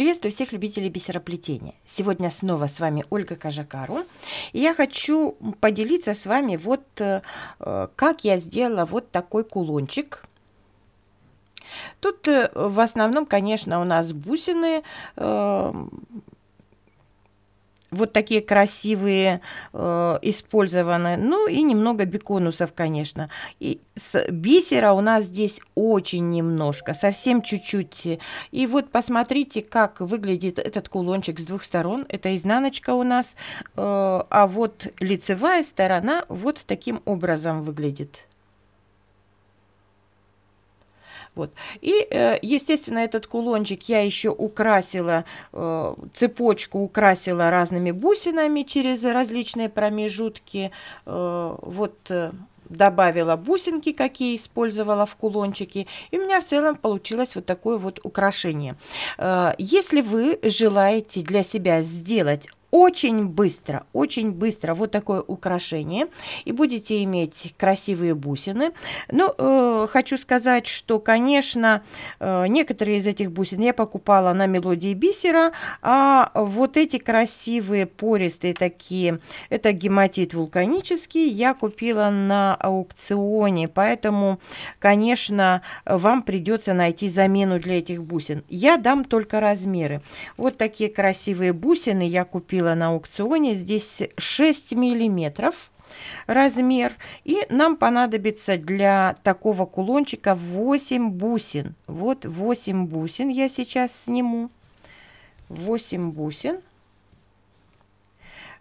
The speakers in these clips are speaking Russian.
Приветствую всех любителей бисероплетения. Сегодня снова с вами Ольга Кожакару. И я хочу поделиться с вами вот э, как я сделала вот такой кулончик. Тут э, в основном, конечно, у нас бусины, э, вот такие красивые э, использованы. Ну и немного беконусов, конечно. И с, бисера у нас здесь очень немножко, совсем чуть-чуть. И вот посмотрите, как выглядит этот кулончик с двух сторон. Это изнаночка у нас, э, а вот лицевая сторона вот таким образом выглядит. Вот. И, э, естественно, этот кулончик я еще украсила, э, цепочку украсила разными бусинами через различные промежутки. Э, вот добавила бусинки, какие использовала в кулончике, и у меня в целом получилось вот такое вот украшение. Если вы желаете для себя сделать очень быстро, очень быстро вот такое украшение. И будете иметь красивые бусины. Но ну, э, хочу сказать, что, конечно, э, некоторые из этих бусин я покупала на мелодии бисера, а вот эти красивые пористые такие, это гематит вулканический, я купила на аукционе. Поэтому, конечно, вам придется найти замену для этих бусин. Я дам только размеры. Вот такие красивые бусины я купила купила на аукционе. Здесь 6 миллиметров размер. И нам понадобится для такого кулончика 8 бусин. Вот 8 бусин я сейчас сниму. 8 бусин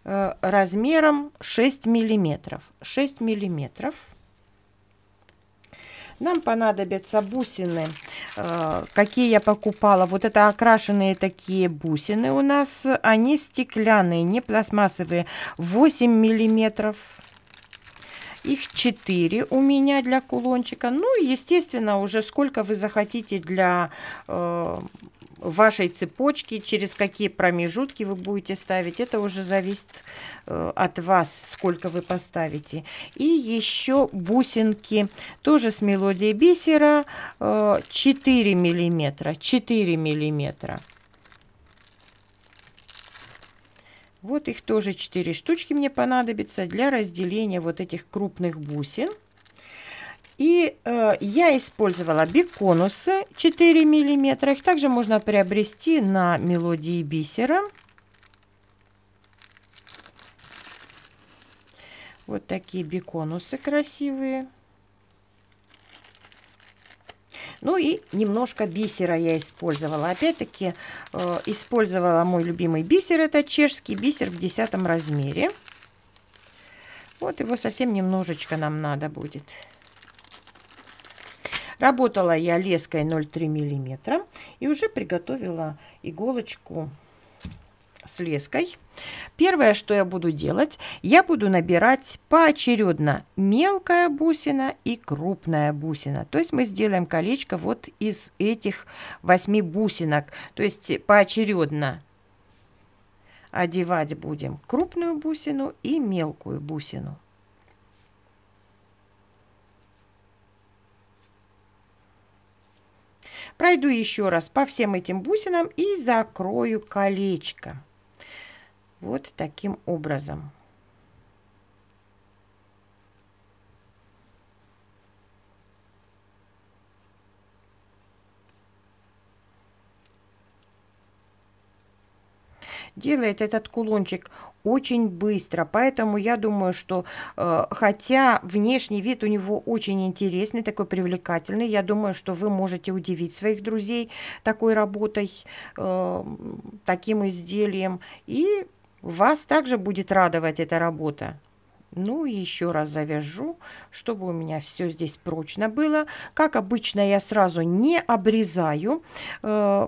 э, размером 6 миллиметров. 6 миллиметров. Нам понадобятся бусины, э, какие я покупала. Вот это окрашенные такие бусины у нас. Они стеклянные, не пластмассовые. 8 миллиметров. Их 4 у меня для кулончика. Ну естественно, уже сколько вы захотите для э, вашей цепочки, через какие промежутки вы будете ставить, это уже зависит э, от вас, сколько вы поставите. И еще бусинки, тоже с мелодией бисера, э, 4 миллиметра, 4 миллиметра. Вот их тоже 4 штучки мне понадобится для разделения вот этих крупных бусин. И э, я использовала биконусы 4 миллиметра. Их также можно приобрести на мелодии бисера. Вот такие биконусы красивые. Ну и немножко бисера я использовала. Опять-таки э, использовала мой любимый бисер. Это чешский бисер в десятом размере. Вот его совсем немножечко нам надо будет. Работала я леской 0,3 миллиметра и уже приготовила иголочку с леской. Первое, что я буду делать, я буду набирать поочередно мелкая бусина и крупная бусина. То есть мы сделаем колечко вот из этих восьми бусинок. То есть поочередно одевать будем крупную бусину и мелкую бусину. Пройду еще раз по всем этим бусинам и закрою колечко. Вот таким образом. делает этот кулончик очень быстро. Поэтому я думаю, что э, хотя внешний вид у него очень интересный, такой привлекательный, я думаю, что вы можете удивить своих друзей такой работой, э, таким изделием. И вас также будет радовать эта работа. Ну и еще раз завяжу, чтобы у меня все здесь прочно было. Как обычно, я сразу не обрезаю. Э,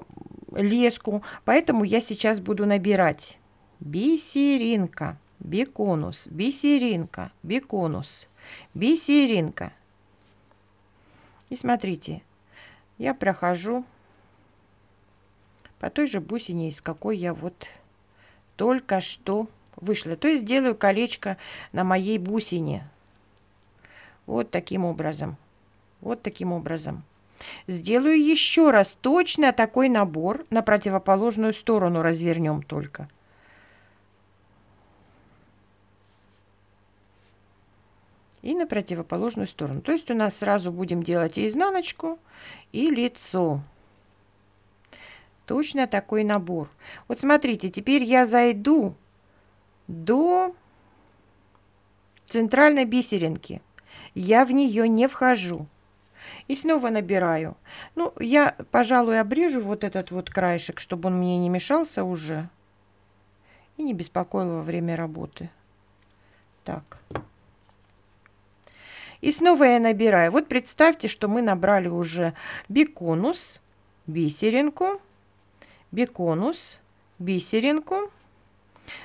леску, поэтому я сейчас буду набирать бисеринка, биконус, бисеринка, биконус, бисеринка. И смотрите, я прохожу по той же бусине, из какой я вот только что вышла. То есть делаю колечко на моей бусине. Вот таким образом. Вот таким образом. Сделаю еще раз точно такой набор. На противоположную сторону развернем только. И на противоположную сторону. То есть у нас сразу будем делать и изнаночку, и лицо. Точно такой набор. Вот смотрите, теперь я зайду до центральной бисеринки. Я в нее не вхожу. И снова набираю. Ну, я, пожалуй, обрежу вот этот вот краешек, чтобы он мне не мешался уже. И не беспокоил во время работы. Так. И снова я набираю. Вот представьте, что мы набрали уже биконус, бисеринку, биконус, бисеринку.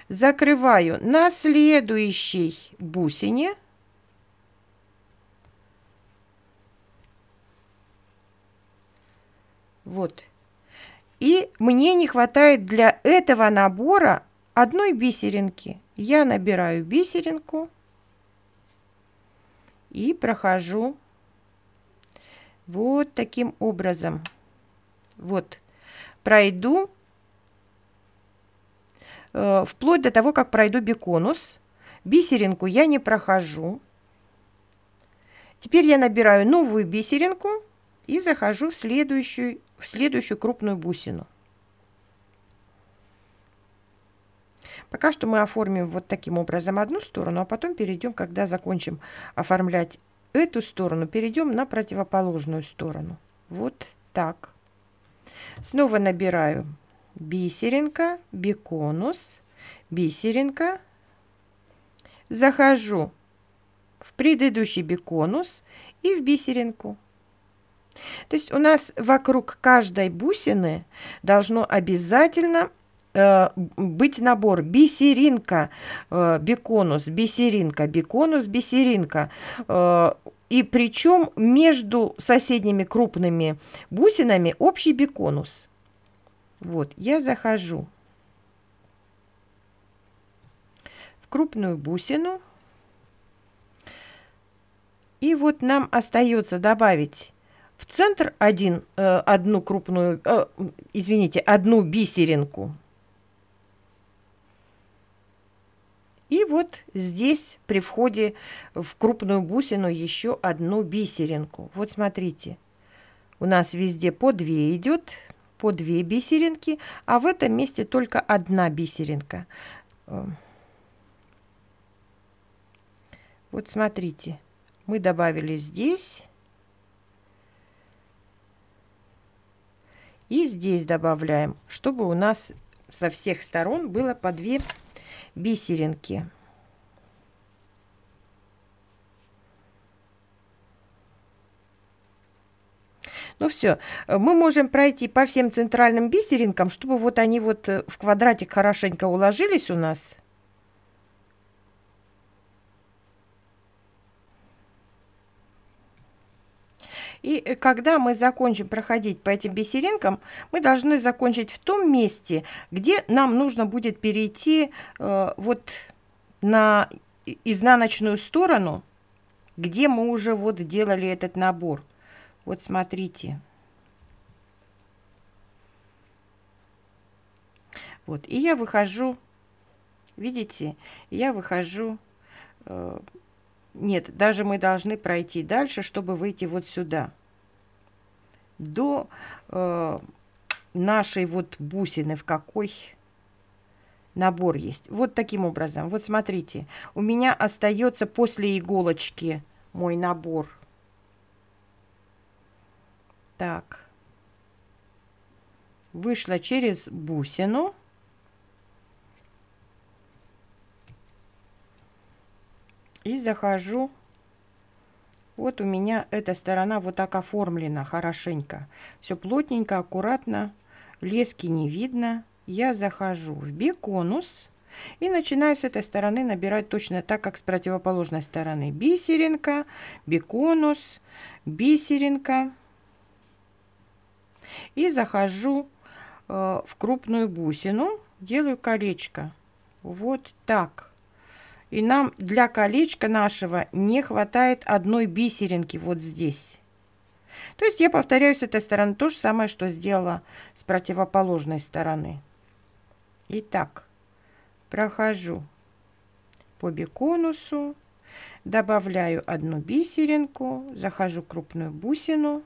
Закрываю на следующей бусине – Вот. И мне не хватает для этого набора одной бисеринки. Я набираю бисеринку и прохожу вот таким образом. Вот. Пройду э, вплоть до того, как пройду биконус. Бисеринку я не прохожу. Теперь я набираю новую бисеринку и захожу в следующую в следующую крупную бусину. Пока что мы оформим вот таким образом одну сторону, а потом перейдем, когда закончим оформлять эту сторону, перейдем на противоположную сторону. Вот так. Снова набираю бисеринка, биконус, бисеринка. Захожу в предыдущий биконус и в бисеринку. То есть у нас вокруг каждой бусины должно обязательно э, быть набор бисеринка, э, биконус, бисеринка, биконус, бисеринка. Э, и причем между соседними крупными бусинами общий биконус. Вот, я захожу в крупную бусину. И вот нам остается добавить центр один, э, одну крупную, э, извините, одну бисеринку. И вот здесь при входе в крупную бусину еще одну бисеринку. Вот смотрите, у нас везде по две идет, по две бисеринки, а в этом месте только одна бисеринка. Эм. Вот смотрите, мы добавили здесь И здесь добавляем, чтобы у нас со всех сторон было по две бисеринки. Ну все, мы можем пройти по всем центральным бисеринкам, чтобы вот они вот э, в квадратик хорошенько уложились у нас. И э, когда мы закончим проходить по этим бисеринкам, мы должны закончить в том месте, где нам нужно будет перейти э, вот на изнаночную сторону, где мы уже вот делали этот набор. Вот смотрите. Вот, и я выхожу, видите, я выхожу э, нет, даже мы должны пройти дальше, чтобы выйти вот сюда. До э, нашей вот бусины в какой набор есть. Вот таким образом. Вот смотрите, у меня остается после иголочки мой набор. Так. Вышла через бусину. и захожу. Вот у меня эта сторона вот так оформлена хорошенько. Все плотненько, аккуратно, лески не видно. Я захожу в биконус и начинаю с этой стороны набирать точно так, как с противоположной стороны. Бисеринка, биконус, бисеринка. И захожу э, в крупную бусину, делаю колечко. Вот так. И нам для колечка нашего не хватает одной бисеринки вот здесь. То есть я повторяю с этой стороны то же самое, что сделала с противоположной стороны. Итак, прохожу по биконусу, добавляю одну бисеринку, захожу крупную бусину.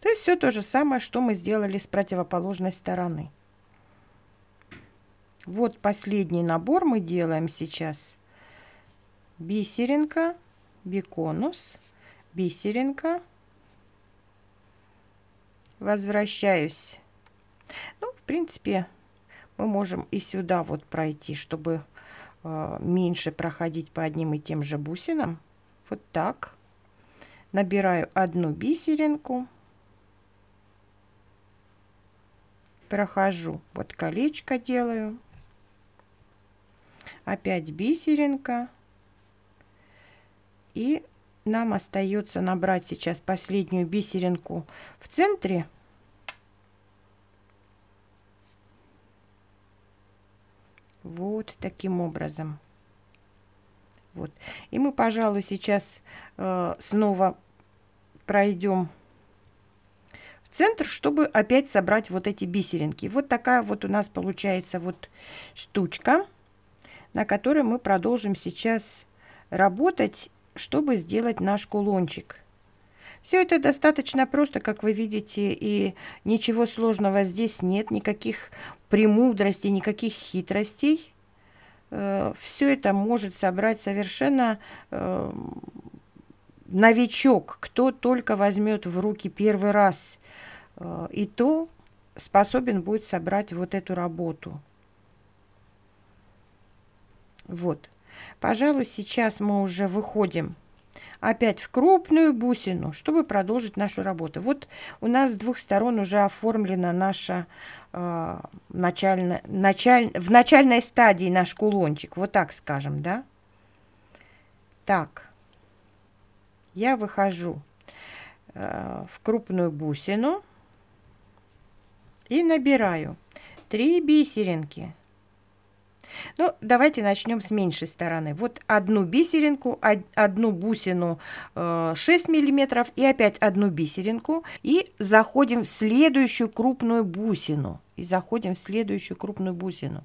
То есть все то же самое, что мы сделали с противоположной стороны. Вот последний набор мы делаем сейчас. Бисеринка, биконус, бисеринка. Возвращаюсь. Ну, в принципе, мы можем и сюда вот пройти, чтобы э, меньше проходить по одним и тем же бусинам. Вот так. Набираю одну бисеринку. Прохожу. Вот колечко делаю опять бисеринка. И нам остается набрать сейчас последнюю бисеринку в центре. Вот таким образом. Вот. И мы, пожалуй, сейчас э, снова пройдем в центр, чтобы опять собрать вот эти бисеринки. Вот такая вот у нас получается вот штучка на котором мы продолжим сейчас работать, чтобы сделать наш кулончик. Все это достаточно просто, как вы видите, и ничего сложного здесь нет, никаких премудростей, никаких хитростей. Э, Все это может собрать совершенно э, новичок, кто только возьмет в руки первый раз, э, и то способен будет собрать вот эту работу. Вот. Пожалуй, сейчас мы уже выходим опять в крупную бусину, чтобы продолжить нашу работу. Вот у нас с двух сторон уже оформлена наша э, а, начально, началь, в начальной стадии наш кулончик. Вот так скажем, да? Так, я выхожу э, в крупную бусину и набираю три бисеринки. Ну, давайте начнем с меньшей стороны. Вот одну бисеринку, одну бусину 6 э, миллиметров и опять одну бисеринку. И заходим в следующую крупную бусину. И заходим в следующую крупную бусину.